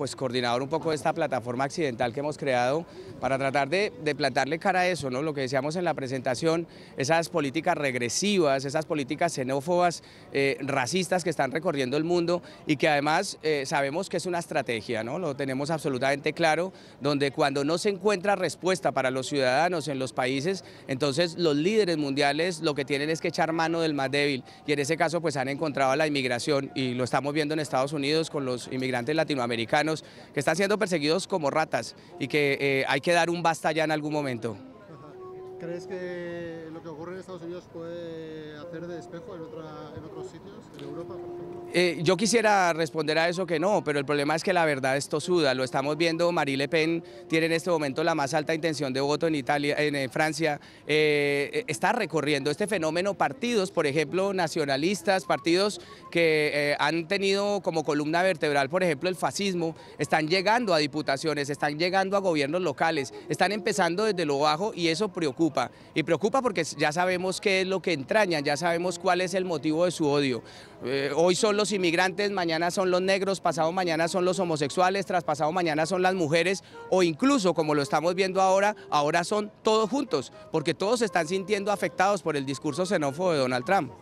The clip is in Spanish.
pues coordinador un poco de esta plataforma accidental que hemos creado para tratar de, plantarle cara a eso, ¿no? lo que decíamos en la presentación, esas políticas regresivas, esas políticas xenófobas, eh, racistas que están recorriendo el mundo y que además eh, sabemos que es una estrategia, ¿no? lo tenemos absolutamente claro, donde cuando no se encuentra respuesta para los ciudadanos en los países, entonces los líderes mundiales lo que tienen es que echar mano del más débil y en ese caso pues han encontrado la inmigración y lo estamos viendo en Estados Unidos con los inmigrantes latinoamericanos que están siendo perseguidos como ratas y que eh, hay que dar un basta ya en algún momento. ¿Crees que lo de espejo en, otros sitios, en Europa, eh, yo quisiera responder a eso que no, pero el problema es que la verdad es tosuda. Lo estamos viendo, Marie Le Pen tiene en este momento la más alta intención de voto en Italia, en, eh, Francia. Eh, está recorriendo este fenómeno partidos, por ejemplo, nacionalistas, partidos que han tenido como columna vertebral, por ejemplo, el fascismo, están llegando a diputaciones, están llegando a gobiernos locales, están empezando desde lo bajo y eso preocupa. Y preocupa porque ya sabemos qué es lo que entraña, ya sabemos cuál es el motivo de su odio. Eh, hoy son los inmigrantes, mañana son los negros, pasado mañana son los homosexuales, tras pasado mañana son las mujeres o incluso, como lo estamos viendo ahora, ahora son todos juntos, porque todos se están sintiendo afectados por el discurso xenófobo de Donald Trump.